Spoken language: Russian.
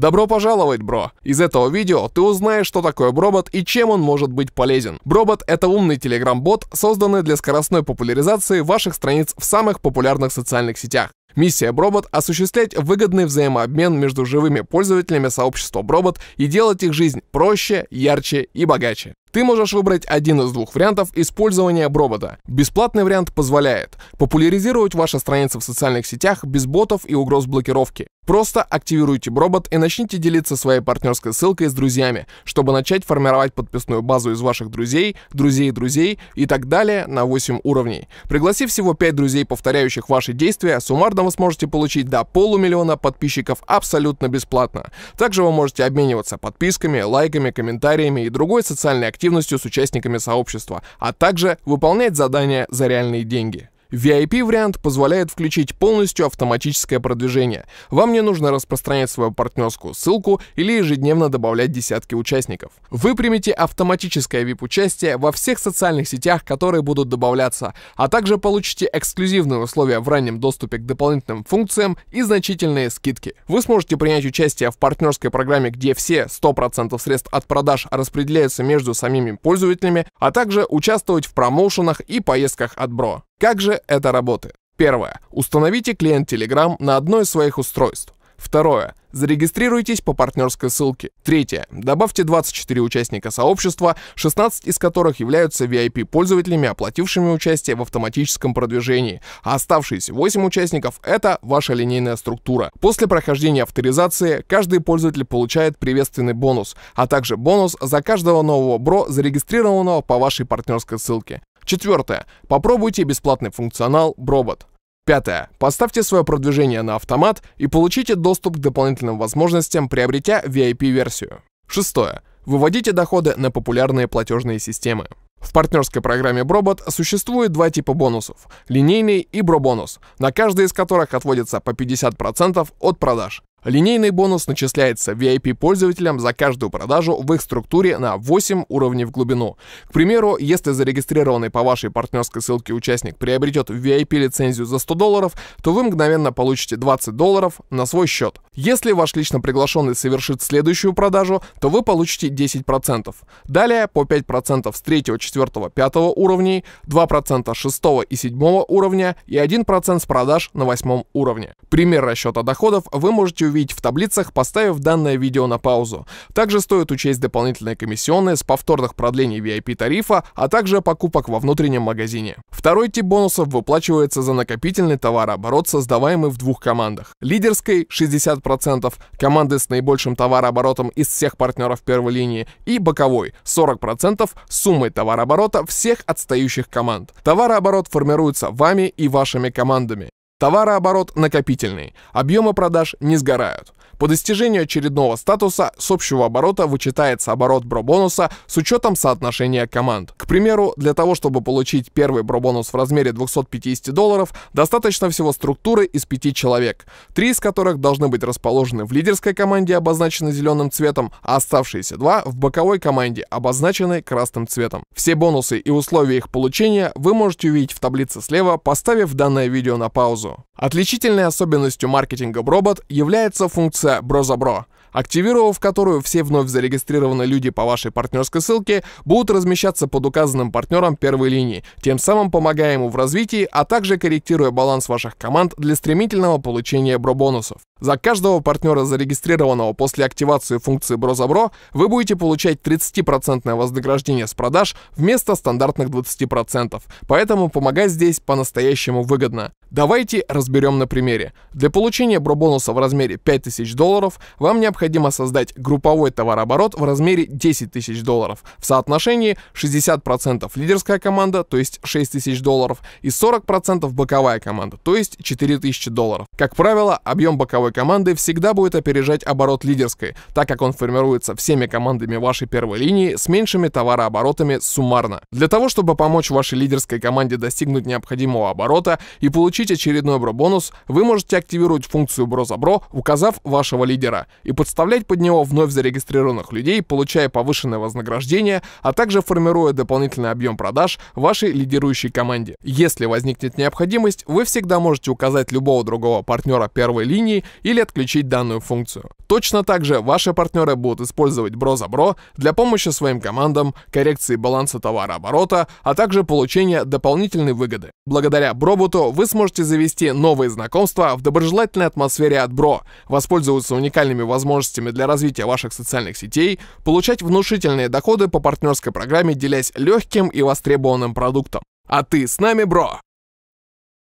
Добро пожаловать, бро! Из этого видео ты узнаешь, что такое Бробот и чем он может быть полезен. Бробот — это умный телеграм-бот, созданный для скоростной популяризации ваших страниц в самых популярных социальных сетях. Миссия Бробот — осуществлять выгодный взаимообмен между живыми пользователями сообщества Бробот и делать их жизнь проще, ярче и богаче. Ты можешь выбрать один из двух вариантов использования бробота. Бесплатный вариант позволяет популяризировать ваши страницы в социальных сетях без ботов и угроз блокировки. Просто активируйте бробот и начните делиться своей партнерской ссылкой с друзьями, чтобы начать формировать подписную базу из ваших друзей, друзей друзей и так далее на 8 уровней. Пригласив всего 5 друзей, повторяющих ваши действия, суммарно вы сможете получить до полумиллиона подписчиков абсолютно бесплатно. Также вы можете обмениваться подписками, лайками, комментариями и другой социальной активностью активностью с участниками сообщества, а также выполнять задания за реальные деньги. VIP-вариант позволяет включить полностью автоматическое продвижение. Вам не нужно распространять свою партнерскую ссылку или ежедневно добавлять десятки участников. Вы примете автоматическое VIP-участие во всех социальных сетях, которые будут добавляться, а также получите эксклюзивные условия в раннем доступе к дополнительным функциям и значительные скидки. Вы сможете принять участие в партнерской программе, где все 100% средств от продаж распределяются между самими пользователями, а также участвовать в промоушенах и поездках от Бро. Как же это работает? Первое. Установите клиент Telegram на одно из своих устройств. Второе. Зарегистрируйтесь по партнерской ссылке. Третье. Добавьте 24 участника сообщества, 16 из которых являются VIP-пользователями, оплатившими участие в автоматическом продвижении, а оставшиеся 8 участников — это ваша линейная структура. После прохождения авторизации каждый пользователь получает приветственный бонус, а также бонус за каждого нового бро, зарегистрированного по вашей партнерской ссылке. Четвертое. Попробуйте бесплатный функционал Бробот. Пятое. Поставьте свое продвижение на автомат и получите доступ к дополнительным возможностям, приобретя VIP-версию. Шестое. Выводите доходы на популярные платежные системы. В партнерской программе Бробот существует два типа бонусов – линейный и бробонус, на каждый из которых отводится по 50% от продаж. Линейный бонус начисляется VIP-пользователям за каждую продажу в их структуре на 8 уровней в глубину. К примеру, если зарегистрированный по вашей партнерской ссылке участник приобретет VIP-лицензию за 100 долларов, то вы мгновенно получите 20 долларов на свой счет. Если ваш лично приглашенный совершит следующую продажу, то вы получите 10%. Далее по 5% с 3, 4, 5 уровней, 2% с 6 и 7 уровня и 1% с продаж на 8 уровне. Пример расчета доходов вы можете увидеть в таблицах, поставив данное видео на паузу. Также стоит учесть дополнительные комиссионные с повторных продлений VIP-тарифа, а также покупок во внутреннем магазине. Второй тип бонусов выплачивается за накопительный товарооборот, создаваемый в двух командах. Лидерской 60%, команды с наибольшим товарооборотом из всех партнеров первой линии и боковой 40% суммой товарооборота всех отстающих команд. Товарооборот формируется вами и вашими командами. Товарооборот накопительный, объемы продаж не сгорают. По достижению очередного статуса с общего оборота вычитается оборот бро-бонуса с учетом соотношения команд. К примеру, для того, чтобы получить первый бро-бонус в размере 250 долларов, достаточно всего структуры из пяти человек, три из которых должны быть расположены в лидерской команде, обозначенной зеленым цветом, а оставшиеся два в боковой команде, обозначенной красным цветом. Все бонусы и условия их получения вы можете увидеть в таблице слева, поставив данное видео на паузу сразу. Отличительной особенностью маркетинга Бробот является функция «Брозабро», активировав которую все вновь зарегистрированные люди по вашей партнерской ссылке будут размещаться под указанным партнером первой линии, тем самым помогая ему в развитии, а также корректируя баланс ваших команд для стремительного получения бро-бонусов. За каждого партнера, зарегистрированного после активации функции Брозабро, вы будете получать 30% вознаграждение с продаж вместо стандартных 20%, поэтому помогать здесь по-настоящему выгодно. Давайте разберем на примере. Для получения пробонуса в размере 5000 долларов вам необходимо создать групповой товарооборот в размере 10 тысяч долларов в соотношении 60% лидерская команда, то есть 6 тысяч долларов, и 40% боковая команда, то есть 4000 долларов. Как правило, объем боковой команды всегда будет опережать оборот лидерской, так как он формируется всеми командами вашей первой линии с меньшими товарооборотами суммарно. Для того, чтобы помочь вашей лидерской команде достигнуть необходимого оборота и получить получить очередной бро-бонус, вы можете активировать функцию бро за бро, указав вашего лидера, и подставлять под него вновь зарегистрированных людей, получая повышенное вознаграждение, а также формируя дополнительный объем продаж вашей лидирующей команде. Если возникнет необходимость, вы всегда можете указать любого другого партнера первой линии или отключить данную функцию. Точно так же ваши партнеры будут использовать бро за бро для помощи своим командам, коррекции баланса товарооборота, а также получения дополнительной выгоды. Благодаря броботу вы сможете можете завести новые знакомства в доброжелательной атмосфере от Бро, воспользоваться уникальными возможностями для развития ваших социальных сетей, получать внушительные доходы по партнерской программе, делясь легким и востребованным продуктом. А ты с нами, бро!